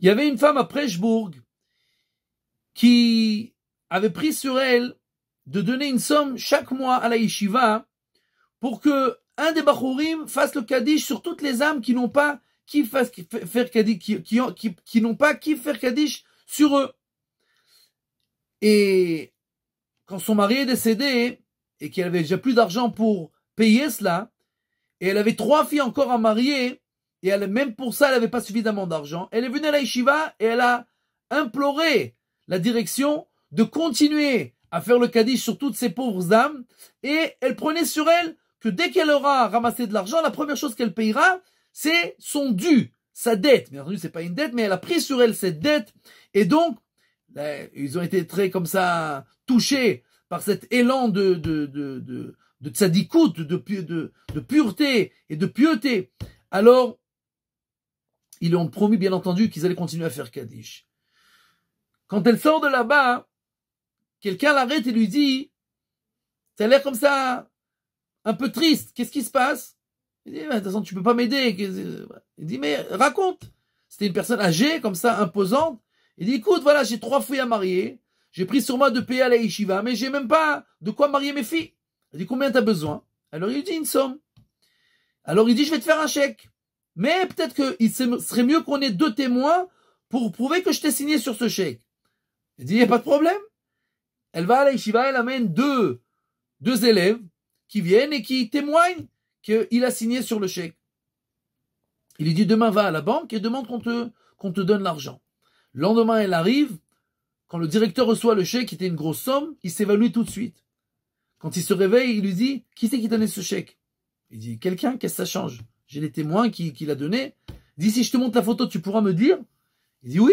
Il y avait une femme à Presbourg qui avait pris sur elle de donner une somme chaque mois à la yeshiva pour que un des Bachourim fasse le Kaddish sur toutes les âmes qui n'ont pas qui fasse faire Kaddish, n'ont pas qui faire Kaddish sur eux. Et quand son mari est décédé et qu'elle avait déjà plus d'argent pour payer cela, et elle avait trois filles encore à marier, et elle, même pour ça, elle n'avait pas suffisamment d'argent. Elle est venue à la yeshiva et elle a imploré la direction de continuer à faire le kaddish sur toutes ces pauvres âmes. Et elle prenait sur elle que dès qu'elle aura ramassé de l'argent, la première chose qu'elle payera, c'est son dû, sa dette. Bien entendu, c'est pas une dette, mais elle a pris sur elle cette dette. Et donc, ils ont été très comme ça touchés par cet élan de, de, de, de, de tzadikout, de, de, de pureté et de pieuté. Alors, ils lui ont promis, bien entendu, qu'ils allaient continuer à faire Kaddish. Quand elle sort de là-bas, quelqu'un l'arrête et lui dit, t'as l'air comme ça, un peu triste, qu'est-ce qui se passe Il dit, de toute façon, tu peux pas m'aider. Il dit, mais raconte. C'était une personne âgée, comme ça, imposante. Il dit, écoute, voilà, j'ai trois filles à marier. J'ai pris sur moi de payer à la yeshiva, mais j'ai même pas de quoi marier mes filles. Il dit, combien t'as besoin Alors il lui dit une somme. Alors il dit, je vais te faire un chèque. Mais peut-être qu'il serait mieux qu'on ait deux témoins pour prouver que je t'ai signé sur ce chèque. Il dit, il n'y a pas de problème. Elle va à la yeshiva, elle amène deux, deux élèves qui viennent et qui témoignent qu'il a signé sur le chèque. Il lui dit, demain va à la banque et demande qu'on te, qu'on te donne l'argent. Le lendemain, elle arrive. Quand le directeur reçoit le chèque, qui était une grosse somme, il s'évalue tout de suite. Quand il se réveille, il lui dit, qui c'est qui donné ce chèque? Il dit, quelqu'un, qu'est-ce que ça change? J'ai les témoins qu'il qui l'a donné. Il dit, si je te montre la photo, tu pourras me dire Il dit, oui.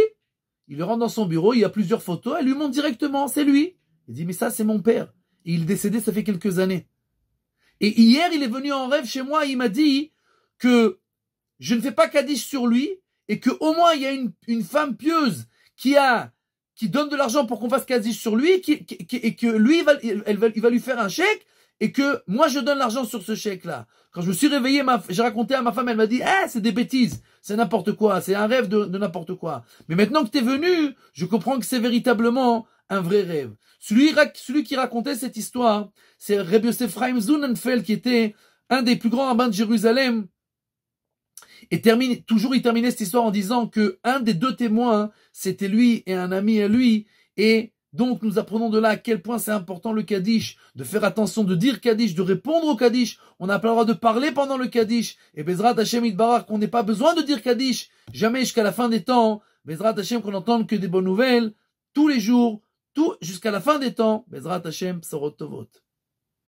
Il rentre dans son bureau, il y a plusieurs photos, elle lui montre directement, c'est lui. Il dit, mais ça, c'est mon père. il est décédé, ça fait quelques années. Et hier, il est venu en rêve chez moi, il m'a dit que je ne fais pas Kaddish sur lui, et que au moins, il y a une, femme pieuse qui a qui donne de l'argent pour qu'on fasse Kaddish sur lui, et que lui, il va lui faire un chèque, et que moi je donne l'argent sur ce chèque-là. Quand je me suis réveillé, j'ai raconté à ma femme, elle m'a dit, eh, c'est des bêtises, c'est n'importe quoi, c'est un rêve de, n'importe quoi. Mais maintenant que es venu, je comprends que c'est véritablement un vrai rêve. Celui, qui racontait cette histoire, c'est Reb Yosef qui était un des plus grands rabbins de Jérusalem. Et toujours il terminait cette histoire en disant que un des deux témoins, c'était lui et un ami à lui, et donc nous apprenons de là à quel point c'est important le Kaddish, de faire attention, de dire Kaddish, de répondre au Kaddish. On n'a pas le droit de parler pendant le Kaddish. Et Bezrat Hashem Idbarar, qu'on n'ait pas besoin de dire Kaddish, jamais jusqu'à la fin des temps. Bezrat Hashem, qu'on n'entende que des bonnes nouvelles, tous les jours, tout jusqu'à la fin des temps. Bezrat Hashem, tovot.